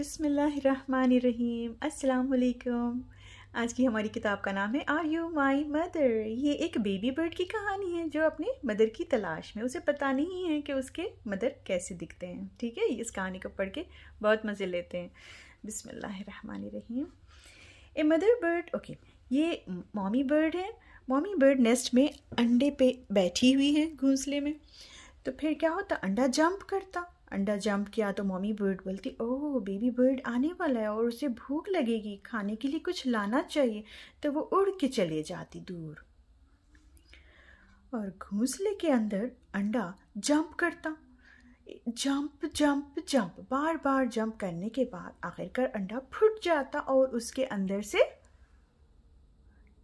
अस्सलाम वालेकुम आज की हमारी किताब का नाम है आर यू माई मदर ये एक बेबी बर्ड की कहानी है जो अपने मदर की तलाश में उसे पता नहीं है कि उसके मदर कैसे दिखते हैं ठीक है इस कहानी को पढ़ के बहुत मज़े लेते हैं Rahim a mother bird okay ये मॉमी बर्ड है मॉमी बर्ड नेस्ट में अंडे पे बैठी हुई है घोंसले में तो फिर क्या होता अंडा जंप करता अंडा जंप किया तो मम्मी बर्ड बोलती ओह बेबी बर्ड आने वाला है और उसे भूख लगेगी खाने के लिए कुछ लाना चाहिए तो वो उड़ के चले जाती दूर और घोंसले के अंदर अंडा जंप करता जंप जंप जंप बार बार जंप करने के बाद आखिरकार अंडा फूट जाता और उसके अंदर से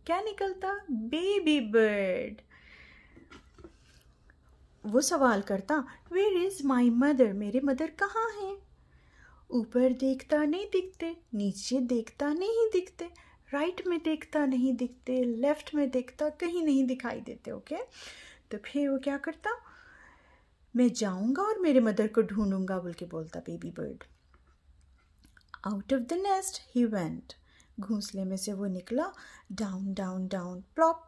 क्या निकलता बेबी बर्ड वो सवाल करता वेर इज़ माई मदर मेरे मदर कहाँ हैं ऊपर देखता नहीं दिखते नीचे देखता नहीं दिखते राइट right में देखता नहीं दिखते लेफ्ट में देखता कहीं नहीं दिखाई देते ओके okay? तो फिर वो क्या करता मैं जाऊंगा और मेरे मदर को ढूंढूंगा बोल के बोलता baby bird out of the nest he went घोंसले में से वो निकला down down down plop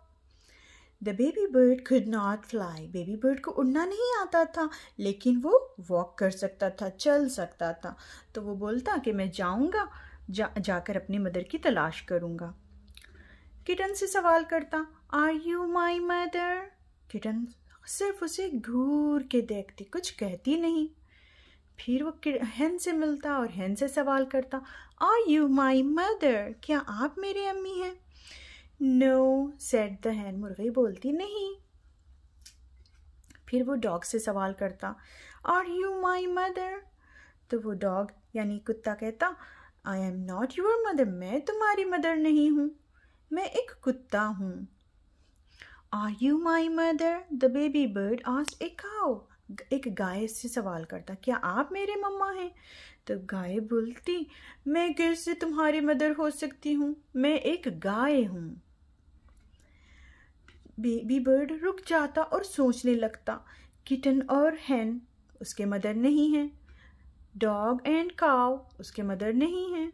the baby bird could not fly baby bird को उड़ना नहीं आता था लेकिन वो वॉक कर सकता था चल सकता था तो वो बोलता कि मैं जाऊँगा जा जाकर अपनी मदर की तलाश करूँगा किटन से सवाल करता are you my mother kitten सिर्फ उसे घूर के देखती कुछ कहती नहीं फिर वो हेन से मिलता और हैन से सवाल करता आर यू माई मदर क्या आप मेरे अम्मी हैं नो सेट द हैन मुर्गी बोलती नहीं फिर वो डॉग से सवाल करता आर यू माई मदर तो वो डॉग यानी कुत्ता कहता I am not your mother मैं तुम्हारी मदर नहीं हूँ मैं एक कुत्ता हूँ are you my mother the baby bird आज ए काओ एक गाय से सवाल करता क्या आप मेरे मम्मा हैं तो गाय बोलती मैं कैसे तुम्हारी मदर हो सकती हूँ मैं एक गाय हूँ बेबी बर्ड रुक जाता और सोचने लगता किटन और हैन उसके मदर नहीं हैं डॉग एंड काव उसके मदर नहीं हैं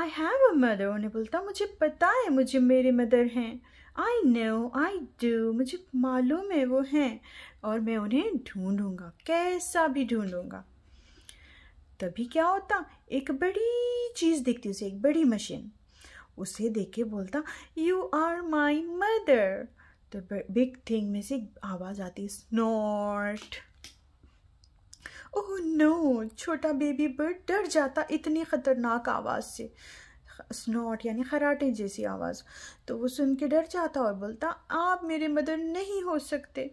आई हैव अ मदर उन्हें बोलता मुझे पता है मुझे मेरे मदर हैं आई नो आई डू मुझे मालूम है वो हैं और मैं उन्हें ढूंढूंगा कैसा भी ढूंढूंगा तभी क्या होता एक बड़ी चीज़ दिखती उसे एक बड़ी मशीन उसे देख के बोलता यू आर माई मदर तो बिग थिंग में से आवाज़ आती स्नोट ओह नो छोटा बेबी बर्ड डर जाता इतनी ख़तरनाक आवाज़ से स्नोट यानी खराटे जैसी आवाज़ तो वो सुन के डर जाता और बोलता आप मेरे मदर नहीं हो सकते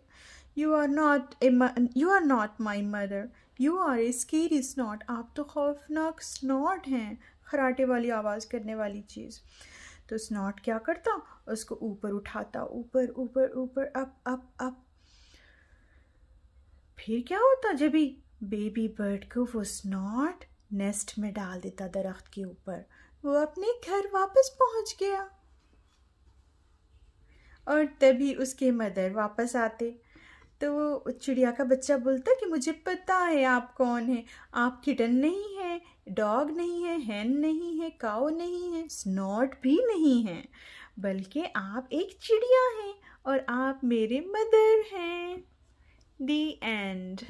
you are not a you are not my mother you are a scary not आप तो खौफनाक स्नॉट हैं खराटे वाली आवाज़ करने वाली चीज़ तो स्नॉट क्या करता उसको ऊपर उठाता ऊपर ऊपर ऊपर अप अप अप फिर क्या होता जब भी बेबी बर्ड को वो स्नॉट नेस्ट में डाल देता दरख्त के ऊपर वो अपने घर वापस पहुंच गया और तभी उसके मदर वापस आते तो चिड़िया का बच्चा बोलता कि मुझे पता है आप कौन है आप किटन नहीं है डॉग नहीं है हैन नहीं है काओ नहीं है स्नॉट भी नहीं है बल्कि आप एक चिड़िया हैं और आप मेरे मदर हैं दी एंड